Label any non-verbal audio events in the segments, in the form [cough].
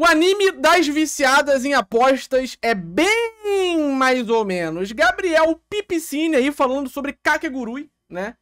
O anime das viciadas em apostas é bem mais ou menos. Gabriel Pipicine aí falando sobre Kakegurui, né?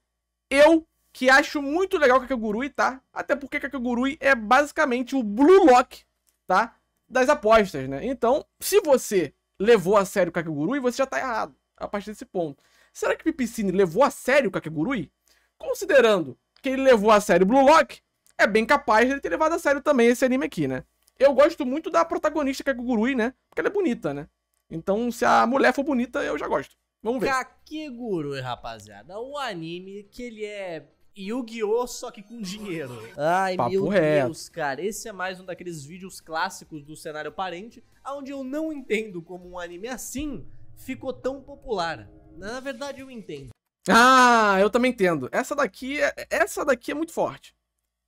Eu que acho muito legal Kakegurui, tá? Até porque Kakegurui é basicamente o Blue Lock, tá? Das apostas, né? Então, se você levou a sério o Kakegurui, você já tá errado a partir desse ponto. Será que Pipicine levou a sério o Kakegurui? Considerando que ele levou a sério Blue Lock, é bem capaz de ele ter levado a sério também esse anime aqui, né? Eu gosto muito da protagonista, que é a Gugurui, né? Porque ela é bonita, né? Então, se a mulher for bonita, eu já gosto. Vamos ver. Kakegurui, rapaziada. O anime que ele é Yu-Gi-Oh! só que com dinheiro. Ai, Papo meu reto. Deus, cara. Esse é mais um daqueles vídeos clássicos do cenário parente, onde eu não entendo como um anime assim ficou tão popular. Na verdade, eu entendo. Ah, eu também entendo. Essa daqui é, essa daqui é muito forte.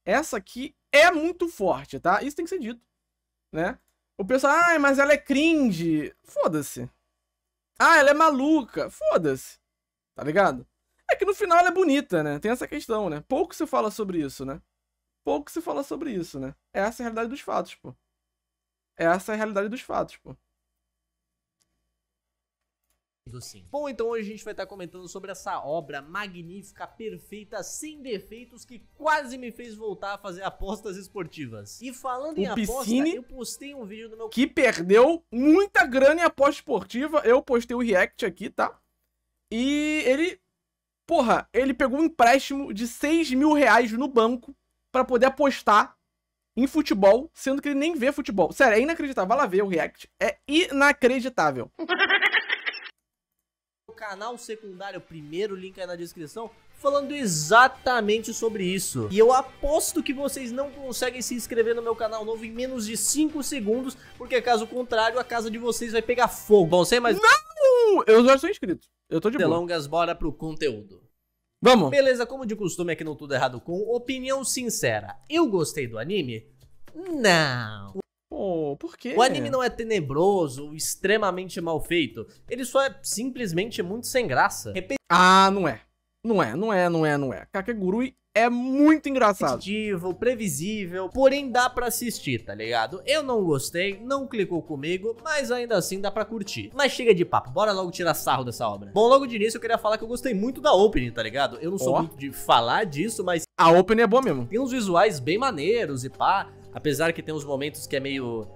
Essa aqui é muito forte, tá? Isso tem que ser dito né? O pessoal, ai, ah, mas ela é cringe. Foda-se. Ah, ela é maluca. Foda-se. Tá ligado? É que no final ela é bonita, né? Tem essa questão, né? Pouco se fala sobre isso, né? Pouco se fala sobre isso, né? Essa é a realidade dos fatos, pô. Essa é a realidade dos fatos, pô do sim. Bom, então hoje a gente vai estar comentando sobre essa obra magnífica, perfeita, sem defeitos, que quase me fez voltar a fazer apostas esportivas. E falando o em Piscine, aposta, eu postei um vídeo do meu... Que perdeu muita grana em aposta esportiva, eu postei o react aqui, tá? E ele... Porra, ele pegou um empréstimo de 6 mil reais no banco para poder apostar em futebol, sendo que ele nem vê futebol. Sério, é inacreditável. Vai lá ver o react. É inacreditável. [laughs] canal secundário, o primeiro link aí na descrição, falando exatamente sobre isso. E eu aposto que vocês não conseguem se inscrever no meu canal novo em menos de 5 segundos, porque caso contrário, a casa de vocês vai pegar fogo. Bom, sem mais... Não! Eu já sou inscrito. Eu tô de Delongas, boa. bora pro conteúdo. Vamos! Beleza, como de costume aqui é no Tudo é Errado Com, opinião sincera. Eu gostei do anime? Não. Pô, por quê? O anime não é tenebroso, extremamente mal feito. Ele só é simplesmente muito sem graça. Repet... Ah, não é. Não é, não é, não é, não é. Kakegurui é muito engraçado. Repetitivo, previsível, porém dá para assistir, tá ligado? Eu não gostei, não clicou comigo, mas ainda assim dá para curtir. Mas chega de papo, bora logo tirar sarro dessa obra. Bom, logo de início eu queria falar que eu gostei muito da opening, tá ligado? Eu não sou oh. muito de falar disso, mas... A opening é boa mesmo. Tem uns visuais bem maneiros e pá... Apesar que tem uns momentos que é meio.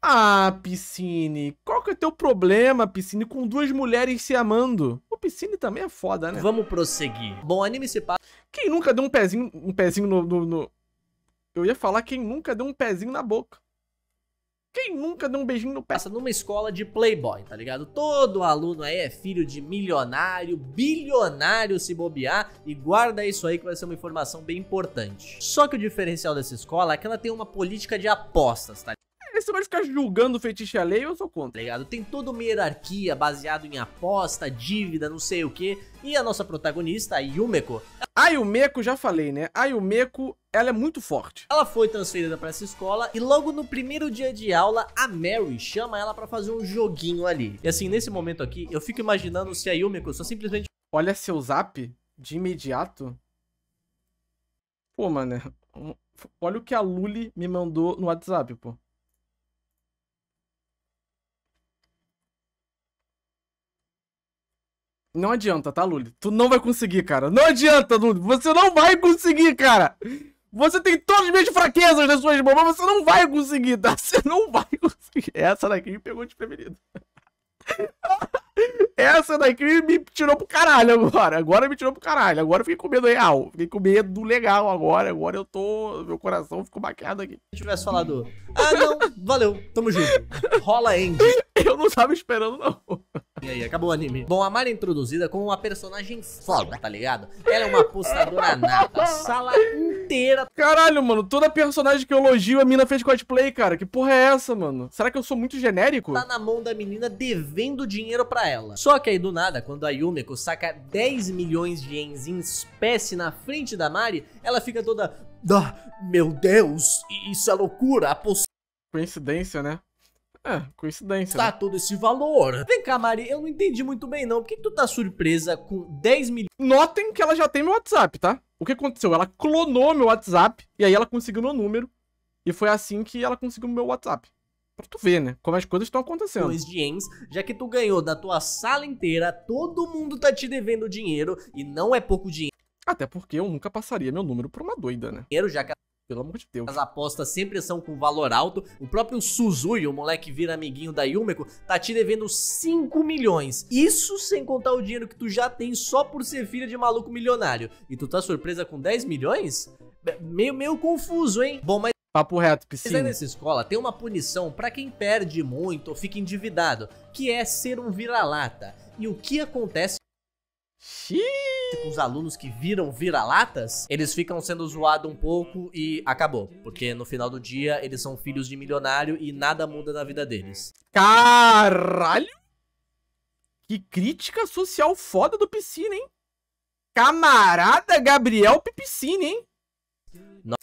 Ah, ah, Piscine, qual que é o teu problema, Piscine, com duas mulheres se amando? O Piscine também é foda, né? Vamos prosseguir. Bom, anime se passa. Quem nunca deu um pezinho, um pezinho no, no, no... Eu ia falar quem nunca deu um pezinho na boca. Quem nunca deu um beijinho no pé? Passa numa escola de playboy, tá ligado? Todo aluno aí é filho de milionário, bilionário se bobear, e guarda isso aí que vai ser uma informação bem importante. Só que o diferencial dessa escola é que ela tem uma política de apostas, tá ligado? Você vai ficar julgando o fetiche alheio, eu sou contra. Tá ligado? Tem toda uma hierarquia baseada em aposta, dívida, não sei o que. E a nossa protagonista, a Yumeko. A Yumeko, já falei, né? A Yumeko, ela é muito forte. Ela foi transferida para essa escola e logo no primeiro dia de aula, a Mary chama ela para fazer um joguinho ali. E assim, nesse momento aqui, eu fico imaginando se a Yumeko só simplesmente... Olha seu zap de imediato. Pô, mano, é olha o que a Luli me mandou no WhatsApp, pô. Não adianta, tá, Lully? Tu não vai conseguir, cara. Não adianta, Lully. Você não vai conseguir, cara. Você tem todas as minhas fraquezas nas suas mãos, mas você não vai conseguir, tá? [laughs] Você não vai conseguir. Essa daqui me pegou de preferido. [laughs] Essa daqui me tirou pro caralho agora. Agora me tirou pro caralho. Agora eu fiquei com medo real. Fiquei com medo legal agora. Agora eu tô. Meu coração ficou maquiado aqui. Se tivesse falado, ah não, valeu, tamo junto. Rola end. [laughs] Eu não tava esperando, não. E aí, acabou o anime. Bom, a Mari é introduzida como uma personagem foda, tá ligado? Ela é uma apostadora nata, sala inteira. Caralho, mano, toda personagem que eu elogio, a mina fez cosplay, cara. Que porra é essa, mano? Será que eu sou muito genérico? Tá na mão da menina devendo dinheiro pra ela. Só que aí, do nada, quando a Yumeko saca 10 milhões de yens em espécie na frente da Mari, ela fica toda... Ah, meu Deus, isso é loucura, a Coincidência, né? É, coincidência. Tá né? todo esse valor. Vem cá, Mari, eu não entendi muito bem, não. Por que, que tu tá surpresa com 10 milhões? Notem que ela já tem meu WhatsApp, tá? O que aconteceu? Ela clonou meu WhatsApp e aí ela conseguiu meu número. E foi assim que ela conseguiu meu WhatsApp. Pra tu ver, né? Como as coisas estão acontecendo. Dois jeans, já que tu ganhou da tua sala inteira, todo mundo tá te devendo dinheiro e não é pouco dinheiro. Até porque eu nunca passaria meu número pra uma doida, né? Dinheiro, já que pelo amor de Deus. As apostas sempre são com valor alto. O próprio Suzui, o moleque vira amiguinho da Yumeko, tá te devendo 5 milhões. Isso sem contar o dinheiro que tu já tem só por ser filho de maluco milionário. E tu tá surpresa com 10 milhões? Meio, meio confuso, hein? Bom, mas. Papo reto, piscina. Nessa escola tem uma punição para quem perde muito ou fica endividado, que é ser um vira-lata. E o que acontece Xiii. Os alunos que viram vira-latas, eles ficam sendo zoados um pouco e acabou. Porque no final do dia, eles são filhos de milionário e nada muda na vida deles. Caralho! Que crítica social foda do Piscina, hein? Camarada Gabriel Piscina, hein?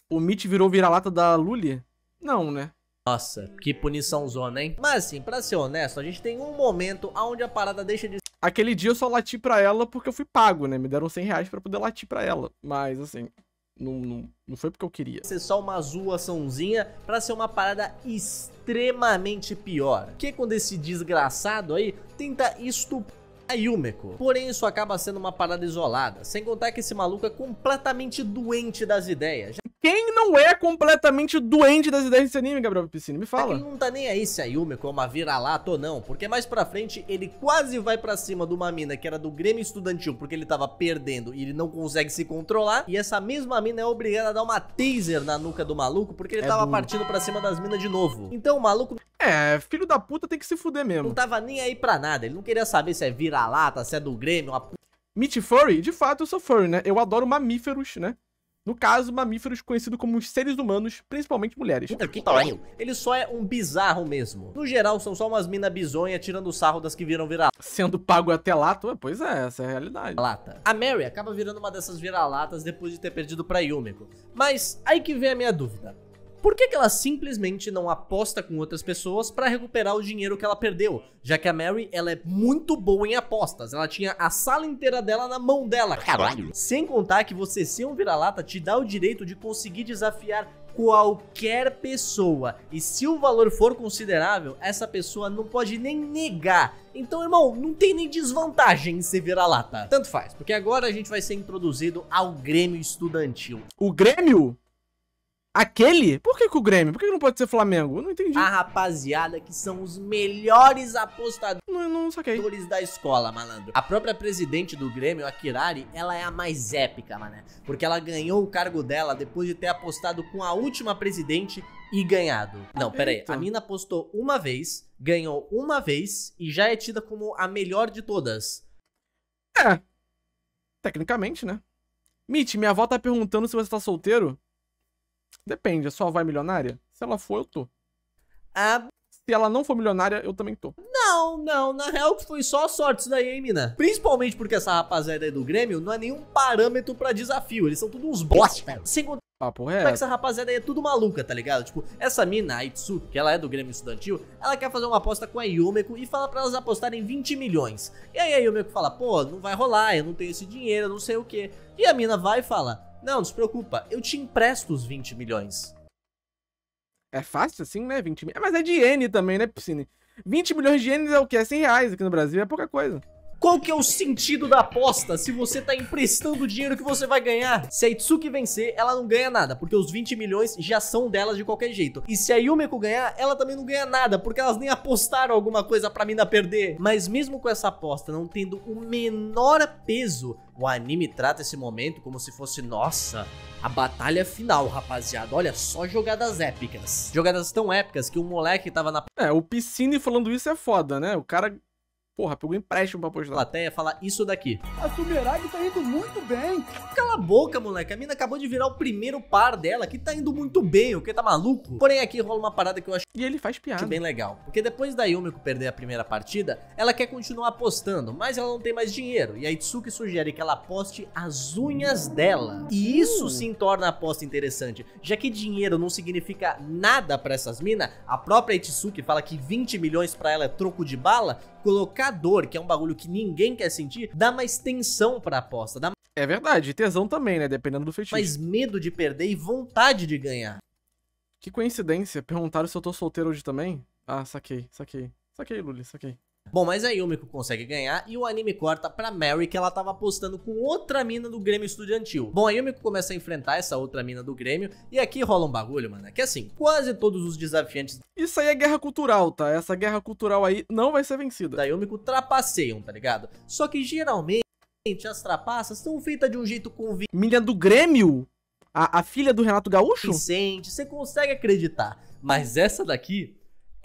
O Mitch virou vira-lata da Lully? Não, né? Nossa, que punição zona, hein? Mas assim, pra ser honesto, a gente tem um momento onde a parada deixa de Aquele dia eu só lati pra ela porque eu fui pago, né? Me deram 100 reais pra poder latir pra ela. Mas, assim, não, não, não foi porque eu queria. Ser só uma zoaçãozinha pra ser uma parada extremamente pior. Que quando esse desgraçado aí tenta estuprar a é Yumeko. Porém, isso acaba sendo uma parada isolada, sem contar que esse maluco é completamente doente das ideias. Quem não é completamente doente das ideias desse anime, Gabriel Piscina? Me fala. É ele não tá nem aí se a é Yumeko é uma vira-lata ou não, porque mais pra frente ele quase vai pra cima de uma mina que era do Grêmio Estudantil porque ele tava perdendo e ele não consegue se controlar, e essa mesma mina é obrigada a dar uma taser na nuca do maluco porque ele é tava partindo pra cima das minas de novo. Então o maluco... É, filho da puta tem que se fuder mesmo. Não tava nem aí pra nada, ele não queria saber se é vira vira-lata, se é do Grêmio, uma... Meat furry? De fato, eu sou furry, né? Eu adoro mamíferos, né? No caso, mamíferos conhecidos como seres humanos, principalmente mulheres. Puta que pariu. Ele só é um bizarro mesmo. No geral, são só umas mina bizonha tirando sarro das que viram vira-lata. Sendo pago até lata, é, pois é, essa é a realidade. Lata. A Mary acaba virando uma dessas vira-latas depois de ter perdido pra Yumiko. Mas aí que vem a minha dúvida por que, que ela simplesmente não aposta com outras pessoas para recuperar o dinheiro que ela perdeu? Já que a Mary, ela é muito boa em apostas. Ela tinha a sala inteira dela na mão dela, caralho. Sem contar que você ser um vira-lata te dá o direito de conseguir desafiar qualquer pessoa. E se o valor for considerável, essa pessoa não pode nem negar. Então, irmão, não tem nem desvantagem em ser vira-lata. Tanto faz, porque agora a gente vai ser introduzido ao Grêmio Estudantil. O Grêmio? Aquele? Por que, que o Grêmio? Por que, que não pode ser Flamengo? Eu não entendi. A rapaziada que são os melhores apostadores não, não saquei. da escola, malandro. A própria presidente do Grêmio, a Kirari, ela é a mais épica, mané. Porque ela ganhou o cargo dela depois de ter apostado com a última presidente e ganhado. Não, peraí. A mina apostou uma vez, ganhou uma vez e já é tida como a melhor de todas. É. Tecnicamente, né? Mitch, minha avó tá perguntando se você tá solteiro. Depende, é só vai milionária? Se ela for, eu tô. Ah. Se ela não for milionária, eu também tô. Não, não, na real foi só sorte isso daí, hein, mina? Principalmente porque essa rapaziada aí do Grêmio não é nenhum parâmetro pra desafio, eles são todos uns bosta. Sem contar Papo é reto. Essa rapaziada aí é tudo maluca, tá ligado? Tipo, essa mina, a Itsu, que ela é do Grêmio Estudantil, ela quer fazer uma aposta com a Yumeko e fala para elas apostarem 20 milhões. E aí a Yumeko fala, pô, não vai rolar, eu não tenho esse dinheiro, não sei o que. E a mina vai e fala, não, não se preocupa, eu te empresto os 20 milhões. É fácil assim, né? 20 milhões. Mas é de N também, né, Piscine? 20 milhões de ienes é o que? É 100 reais aqui no Brasil, é pouca coisa. Qual que é o sentido da aposta se você tá emprestando o dinheiro que você vai ganhar? Se a Itsuki vencer, ela não ganha nada, porque os 20 milhões já são dela de qualquer jeito. E se a Yumeko ganhar, ela também não ganha nada, porque elas nem apostaram alguma coisa pra mina perder. Mas mesmo com essa aposta não tendo o menor peso, o anime trata esse momento como se fosse, nossa, a batalha final, rapaziada. Olha só jogadas épicas. Jogadas tão épicas que o moleque tava na. É, o Piscine falando isso é foda, né? O cara Porra, pegou empréstimo pra postar. Plateia falar isso daqui. A Sumerag tá indo muito bem. Cala a boca, moleque. A mina acabou de virar o primeiro par dela, que tá indo muito bem, o que tá maluco? Porém, aqui rola uma parada que eu acho. E ele faz piada. bem legal. Porque depois da Yumiko perder a primeira partida, ela quer continuar apostando, mas ela não tem mais dinheiro. E a Itsuki sugere que ela aposte as unhas dela. E isso sim torna a aposta interessante. Já que dinheiro não significa nada para essas minas, a própria Itsuki fala que 20 milhões para ela é troco de bala. Colocar a dor, que é um bagulho que ninguém quer sentir, dá mais tensão pra aposta. Dá... É verdade, tesão também, né? Dependendo do fetiche. Mais medo de perder e vontade de ganhar. Que coincidência, perguntaram se eu tô solteiro hoje também? Ah, saquei, saquei. Saquei, Luli, saquei. Bom, mas a Yumiko consegue ganhar e o anime corta pra Mary que ela tava apostando com outra mina do Grêmio Estudantil. Bom, a Yumiko começa a enfrentar essa outra mina do Grêmio e aqui rola um bagulho, mano, que assim, quase todos os desafiantes... Isso aí é guerra cultural, tá? Essa guerra cultural aí não vai ser vencida. Da Yumiko trapaceiam, tá ligado? Só que geralmente as trapaças são feitas de um jeito convincente. Mina do Grêmio? A, a filha do Renato Gaúcho? Vicente, você consegue acreditar. Mas essa daqui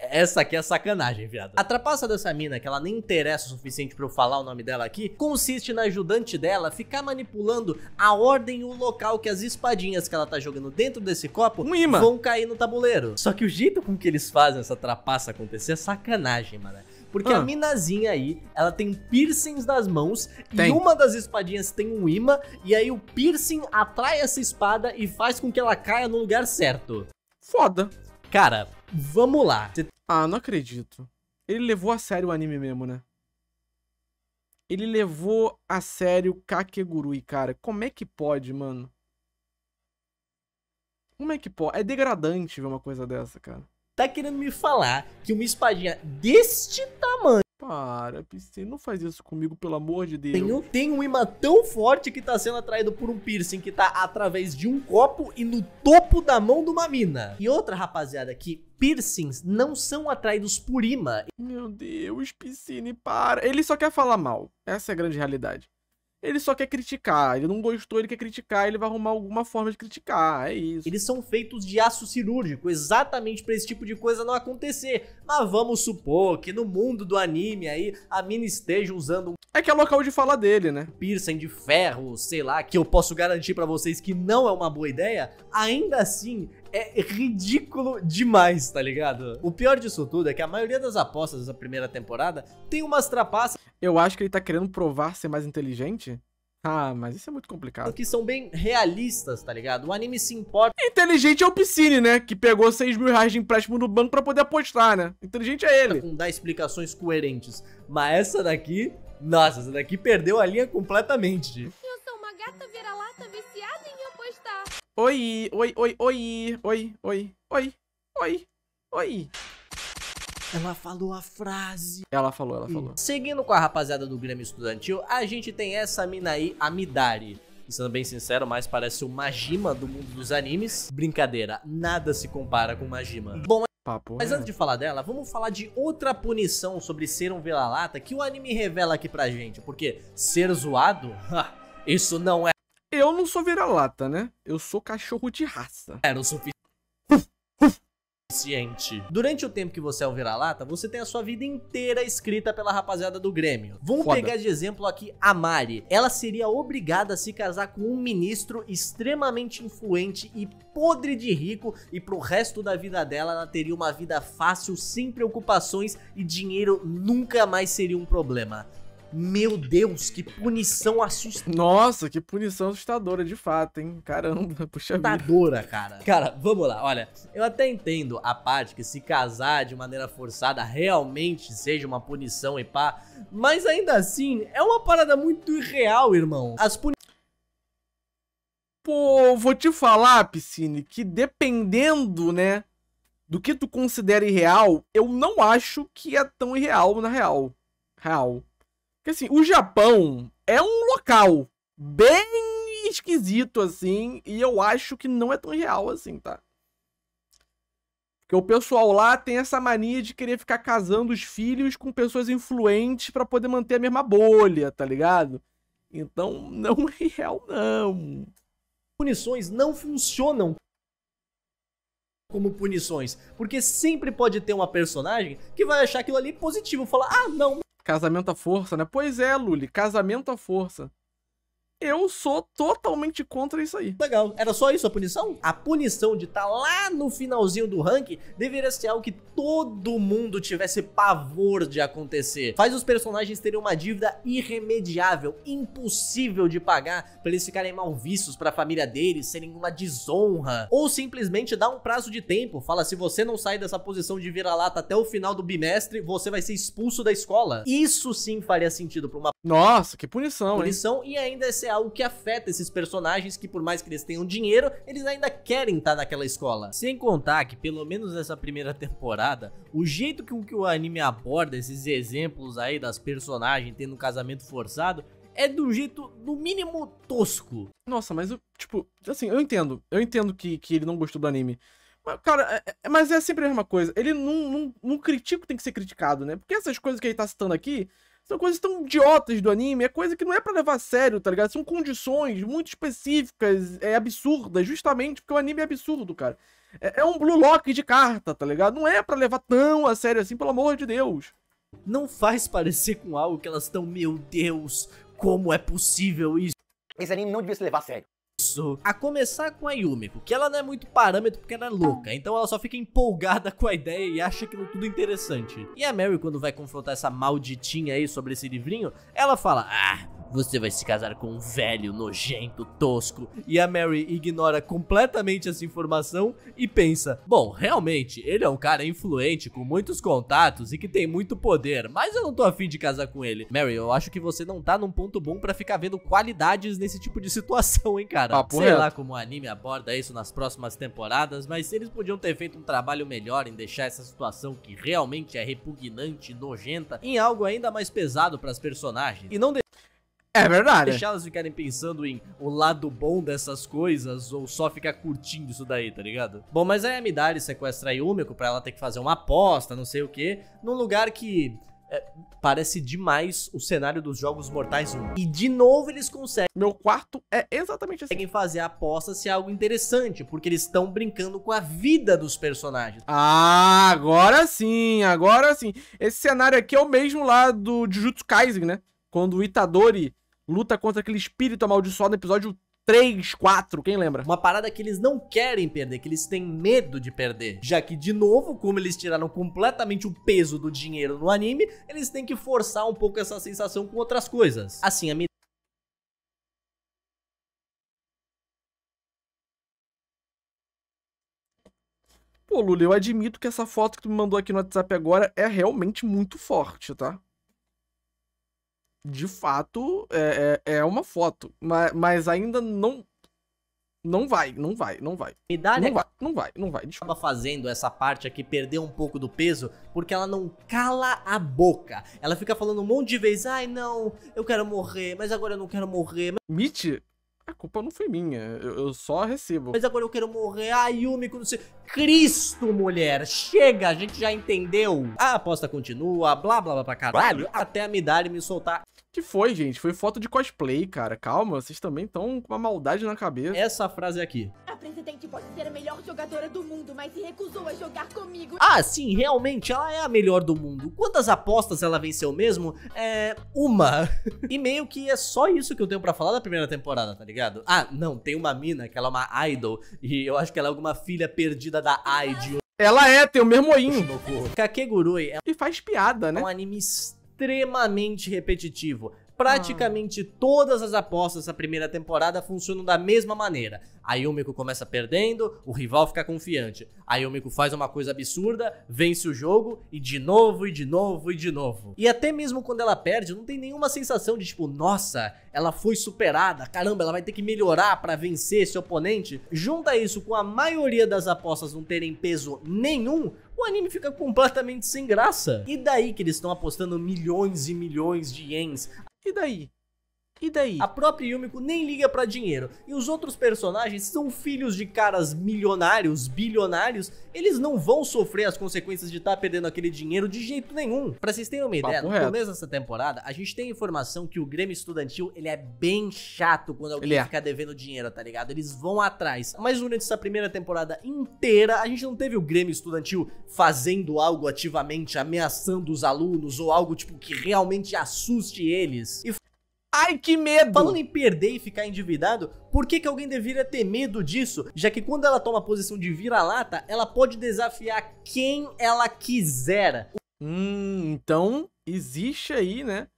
essa aqui é sacanagem, viado. A trapaça dessa mina, que ela nem interessa o suficiente para eu falar o nome dela aqui, consiste na ajudante dela ficar manipulando a ordem e o local que as espadinhas que ela tá jogando dentro desse copo um vão cair no tabuleiro. Só que o jeito com que eles fazem essa trapaça acontecer é sacanagem, mano. Porque ah. a minazinha aí, ela tem piercings nas mãos tem. e uma das espadinhas tem um imã e aí o piercing atrai essa espada e faz com que ela caia no lugar certo. Foda. Cara, Vamos lá. Ah, não acredito. Ele levou a sério o anime mesmo, né? Ele levou a sério Kakegurui, cara. Como é que pode, mano? Como é que pode? É degradante ver uma coisa dessa, cara. Tá querendo me falar que uma espadinha deste tamanho para, Piscina, não faz isso comigo, pelo amor de Deus. Tem um, tem um imã tão forte que tá sendo atraído por um piercing que tá através de um copo e no topo da mão de uma mina. E outra, rapaziada, que piercings não são atraídos por imã. Meu Deus, Piscine, para. Ele só quer falar mal. Essa é a grande realidade ele só quer criticar. Ele não gostou, ele quer criticar, ele vai arrumar alguma forma de criticar. É isso. Eles são feitos de aço cirúrgico, exatamente para esse tipo de coisa não acontecer. Mas vamos supor que no mundo do anime aí, a mina esteja usando um. É que é local de fala dele, né? Piercing de ferro, sei lá, que eu posso garantir para vocês que não é uma boa ideia. Ainda assim, é ridículo demais, tá ligado? O pior disso tudo é que a maioria das apostas da primeira temporada tem umas trapaças. Eu acho que ele tá querendo provar ser mais inteligente. Ah, mas isso é muito complicado. Que são bem realistas, tá ligado? O anime se importa. Inteligente é o Piscine, né? Que pegou 6 mil reais de empréstimo no banco para poder apostar, né? Inteligente é ele. Tá com dar explicações coerentes. Mas essa daqui, nossa, essa daqui perdeu a linha completamente. Eu sou uma gata vira-lata viciada Oi, oi, oi, oi, oi, oi, oi, oi, oi. Ela falou a frase. Ela falou, ela falou. Hum. Seguindo com a rapaziada do Grêmio Estudantil, a gente tem essa mina aí, a Midari. sendo bem sincero, mais parece o Majima do mundo dos animes. Brincadeira, nada se compara com Majima. Bom, Papo mas é. antes de falar dela, vamos falar de outra punição sobre ser um vira-lata que o anime revela aqui pra gente. Porque ser zoado, isso não é eu não sou vira-lata, né? Eu sou cachorro de raça. Era o suficiente. Durante o tempo que você é o vira-lata, você tem a sua vida inteira escrita pela rapaziada do Grêmio. Vamos Foda. pegar de exemplo aqui a Mari. Ela seria obrigada a se casar com um ministro extremamente influente e podre de rico, e pro resto da vida dela ela teria uma vida fácil, sem preocupações e dinheiro nunca mais seria um problema. Meu Deus, que punição assustadora. Nossa, que punição assustadora, de fato, hein? Caramba, [laughs] puxa vida. Assustadora, cara. Cara, vamos lá, olha. Eu até entendo a parte que se casar de maneira forçada realmente seja uma punição e pá. Mas ainda assim, é uma parada muito irreal, irmão. As puni... Pô, vou te falar, Piscine, que dependendo, né, do que tu considera irreal, eu não acho que é tão irreal na real. Real. Porque assim, o Japão é um local bem esquisito, assim, e eu acho que não é tão real assim, tá? Porque o pessoal lá tem essa mania de querer ficar casando os filhos com pessoas influentes para poder manter a mesma bolha, tá ligado? Então, [laughs] não é real, não. Punições não funcionam como punições, porque sempre pode ter uma personagem que vai achar aquilo ali positivo, falar, ah, não, Casamento à força, né? Pois é, Luli, casamento à força. Eu sou totalmente contra isso aí. Legal. Era só isso a punição? A punição de estar tá lá no finalzinho do ranking deveria ser algo que todo mundo tivesse pavor de acontecer. Faz os personagens terem uma dívida irremediável, impossível de pagar, para eles ficarem mal vistos para a família deles, serem uma desonra. Ou simplesmente dá um prazo de tempo. Fala: se você não sair dessa posição de vira-lata até o final do bimestre, você vai ser expulso da escola. Isso sim faria sentido para uma nossa, que punição, Punição hein? e ainda é algo que afeta esses personagens que por mais que eles tenham dinheiro, eles ainda querem estar tá naquela escola. Sem contar que pelo menos nessa primeira temporada, o jeito que, que o anime aborda esses exemplos aí das personagens tendo um casamento forçado é do jeito, no mínimo, tosco. Nossa, mas, eu, tipo, assim, eu entendo. Eu entendo que, que ele não gostou do anime. Mas, cara, é, é, mas é sempre a mesma coisa. Ele não, não, não critica o que tem que ser criticado, né? Porque essas coisas que ele tá citando aqui são coisas tão idiotas do anime, é coisa que não é para levar a sério, tá ligado? São condições muito específicas, é absurda, justamente porque o anime é absurdo, cara. É, é um blue lock de carta, tá ligado? Não é para levar tão a sério assim, pelo amor de Deus. Não faz parecer com algo que elas estão, meu Deus, como é possível isso? Esse anime não devia se levar a sério isso. A começar com a Yumiko, que ela não é muito parâmetro porque ela é louca, então ela só fica empolgada com a ideia e acha aquilo tudo interessante. E a Mary, quando vai confrontar essa malditinha aí sobre esse livrinho, ela fala: Ah, você vai se casar com um velho nojento, tosco. E a Mary ignora completamente essa informação e pensa: bom, realmente, ele é um cara influente, com muitos contatos e que tem muito poder, mas eu não tô afim de casar com ele. Mary, eu acho que você não tá num ponto bom para ficar vendo qualidades nesse tipo de situação, hein, cara. Papo Sei reto. lá como o anime aborda isso nas próximas temporadas, mas eles podiam ter feito um trabalho melhor em deixar essa situação que realmente é repugnante, nojenta, em algo ainda mais pesado para as personagens. E não de é verdade. Deixar elas ficarem pensando em o lado bom dessas coisas ou só ficar curtindo isso daí, tá ligado? Bom, mas aí a Midari sequestra a Yumiko pra ela ter que fazer uma aposta, não sei o que, num lugar que é, parece demais o cenário dos Jogos Mortais 1. E de novo eles conseguem. Meu quarto é exatamente assim. Conseguem fazer a aposta se é algo interessante, porque eles estão brincando com a vida dos personagens. Ah, agora sim, agora sim. Esse cenário aqui é o mesmo lá do Jujutsu Kaisen, né? Quando o Itadori luta contra aquele espírito amaldiçoado no episódio 3, 4, quem lembra? Uma parada que eles não querem perder, que eles têm medo de perder. Já que, de novo, como eles tiraram completamente o peso do dinheiro no anime, eles têm que forçar um pouco essa sensação com outras coisas. Assim, a minha Pô, Lula, eu admito que essa foto que tu me mandou aqui no WhatsApp agora é realmente muito forte, tá? de fato, é, é, é uma foto. Mas, mas ainda não. Não vai, não vai, não vai. Medalha né? não vai, não vai, não vai. Desculpa. Acaba fazendo essa parte aqui perder um pouco do peso porque ela não cala a boca. Ela fica falando um monte de vezes, ai não, eu quero morrer, mas agora eu não quero morrer. Mitch a culpa não foi minha, eu, eu só recebo. Mas agora eu quero morrer, ai Yumi, quando você... Cristo, mulher, chega, a gente já entendeu. A aposta continua, blá blá blá pra caralho, até a Midari me soltar. Que foi, gente? Foi foto de cosplay, cara. Calma, vocês também estão com uma maldade na cabeça. Essa frase aqui. A presidente pode ser a melhor jogadora do mundo, mas se recusou a jogar comigo. Ah, sim, realmente, ela é a melhor do mundo. Quantas apostas ela venceu mesmo? É. Uma. [laughs] e meio que é só isso que eu tenho para falar da primeira temporada, tá ligado? Ah, não, tem uma mina que ela é uma idol. E eu acho que ela é alguma filha perdida da idol. Ela é, tem o mesmo oinho. Kakegurui. É... E faz piada, né? É um anime estranho extremamente repetitivo praticamente ah. todas as apostas da primeira temporada funcionam da mesma maneira. A Yumiko começa perdendo, o rival fica confiante. A Yumiko faz uma coisa absurda, vence o jogo e de novo e de novo e de novo. E até mesmo quando ela perde, não tem nenhuma sensação de tipo, nossa, ela foi superada, caramba, ela vai ter que melhorar para vencer esse oponente. Junta isso com a maioria das apostas não terem peso nenhum, o anime fica completamente sem graça. E daí que eles estão apostando milhões e milhões de ienes e daí? E daí? A própria Yumiko nem liga para dinheiro. E os outros personagens são filhos de caras milionários, bilionários, eles não vão sofrer as consequências de estar tá perdendo aquele dinheiro de jeito nenhum. Para vocês terem uma ideia, Papo no começo dessa temporada, a gente tem informação que o Grêmio Estudantil, ele é bem chato quando alguém é. fica devendo dinheiro, tá ligado? Eles vão atrás. Mas durante essa primeira temporada inteira, a gente não teve o Grêmio Estudantil fazendo algo ativamente, ameaçando os alunos ou algo tipo que realmente assuste eles. E Ai, que medo! Falando em perder e ficar endividado, por que, que alguém deveria ter medo disso? Já que quando ela toma a posição de vira-lata, ela pode desafiar quem ela quiser. Hum, então existe aí, né?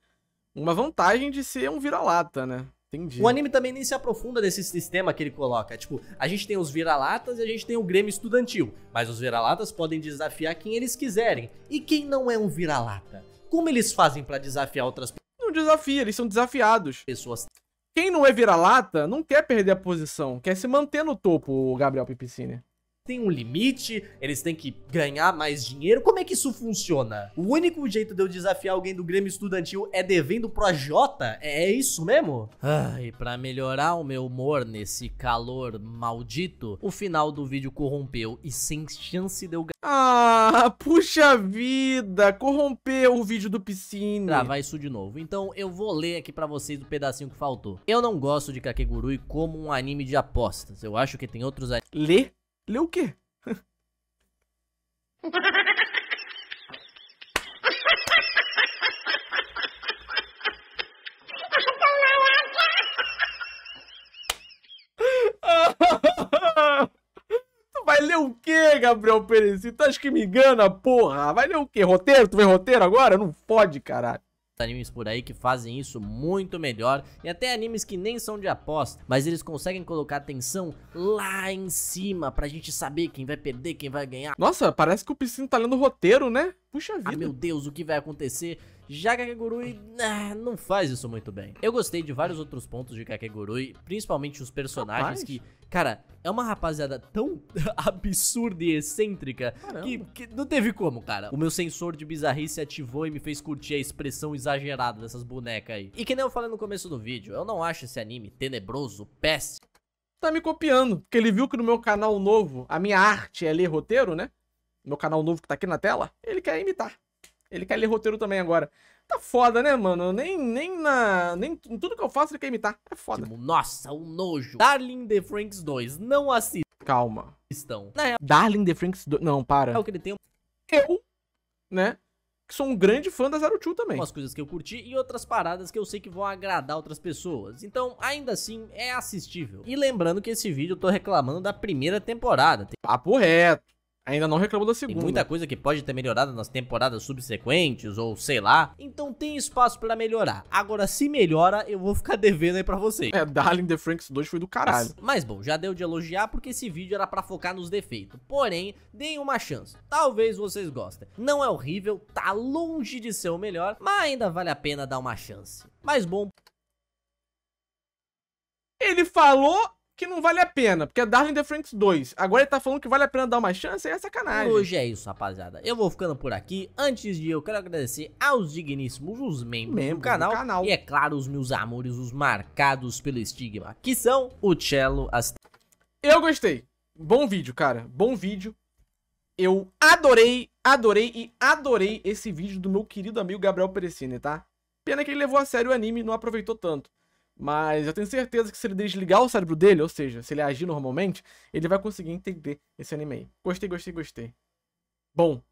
Uma vantagem de ser um vira-lata, né? Entendi. O anime também nem se aprofunda nesse sistema que ele coloca. Tipo, a gente tem os vira-latas e a gente tem o Grêmio Estudantil. Mas os vira-latas podem desafiar quem eles quiserem. E quem não é um vira-lata? Como eles fazem para desafiar outras pessoas? desafia, eles são desafiados. Pessoas. Quem não é vira-lata não quer perder a posição, quer se manter no topo, o Gabriel Pipicini tem um limite? Eles têm que ganhar mais dinheiro? Como é que isso funciona? O único jeito de eu desafiar alguém do Grêmio Estudantil é devendo pro Jota? É, é isso mesmo? Ah, e pra melhorar o meu humor nesse calor maldito, o final do vídeo corrompeu e sem chance de eu ah, puxa vida, corrompeu o vídeo do piscina. Gravar isso de novo. Então eu vou ler aqui pra vocês o pedacinho que faltou. Eu não gosto de Kakegurui como um anime de apostas. Eu acho que tem outros animes. Lê Lê o quê? [laughs] tu vai ler o quê, Gabriel Perecito? Tu acha que me engana, porra? Vai ler o quê? Roteiro? Tu vê roteiro agora? Não pode, caralho animes por aí que fazem isso muito melhor e até animes que nem são de aposta, mas eles conseguem colocar atenção lá em cima pra gente saber quem vai perder, quem vai ganhar. Nossa, parece que o Piscino tá lendo o roteiro, né? Puxa ah, vida. Ah, meu Deus, o que vai acontecer? Já Kakegurui ah, não faz isso muito bem. Eu gostei de vários outros pontos de Kakegurui, principalmente os personagens Rapaz. que, cara, é uma rapaziada tão [laughs] absurda e excêntrica que, que, não teve como, cara. O meu sensor de bizarrice ativou e me fez curtir a expressão exagerada dessas bonecas aí. E que nem eu falei no começo do vídeo, eu não acho esse anime tenebroso, péssimo. Tá me copiando, porque ele viu que no meu canal novo, a minha arte é ler roteiro, né? Meu canal novo que tá aqui na tela, ele quer imitar. Ele quer ler roteiro também agora. Tá foda, né, mano? Nem, nem na. Nem em tudo que eu faço ele quer imitar. É foda. Tipo, nossa, um nojo. Darling The Franks 2. Não assista. Calma. Estão. Na real. É. Darling The Franks 2. Não, para. É o que ele tem. Eu, né? Que sou um grande fã da Zero Two também. Umas coisas que eu curti e outras paradas que eu sei que vão agradar outras pessoas. Então, ainda assim, é assistível. E lembrando que esse vídeo eu tô reclamando da primeira temporada. Tem... Papo reto. Ainda não reclamou da segunda. Tem muita coisa que pode ter melhorado nas temporadas subsequentes ou sei lá. Então tem espaço para melhorar. Agora, se melhora, eu vou ficar devendo aí pra vocês. É, Darling The Franks 2 foi do caralho. Mas, mas bom, já deu de elogiar porque esse vídeo era para focar nos defeitos. Porém, deem uma chance. Talvez vocês gostem. Não é horrível, tá longe de ser o melhor, mas ainda vale a pena dar uma chance. Mas bom. Ele falou que não vale a pena, porque é Darling the Franks 2. Agora ele tá falando que vale a pena dar uma chance, é sacanagem. Hoje é isso, rapaziada. Eu vou ficando por aqui. Antes de eu quero agradecer aos digníssimos, os membros, do, canal, do, canal, E é claro, os meus amores, os marcados pelo estigma, que são o Cello as... Eu gostei. Bom vídeo, cara. Bom vídeo. Eu adorei, adorei e adorei esse vídeo do meu querido amigo Gabriel Perecini, tá? Pena que ele levou a sério o anime e não aproveitou tanto. Mas eu tenho certeza que se ele desligar o cérebro dele, ou seja, se ele agir normalmente, ele vai conseguir entender esse anime Gostei, gostei, gostei. Bom,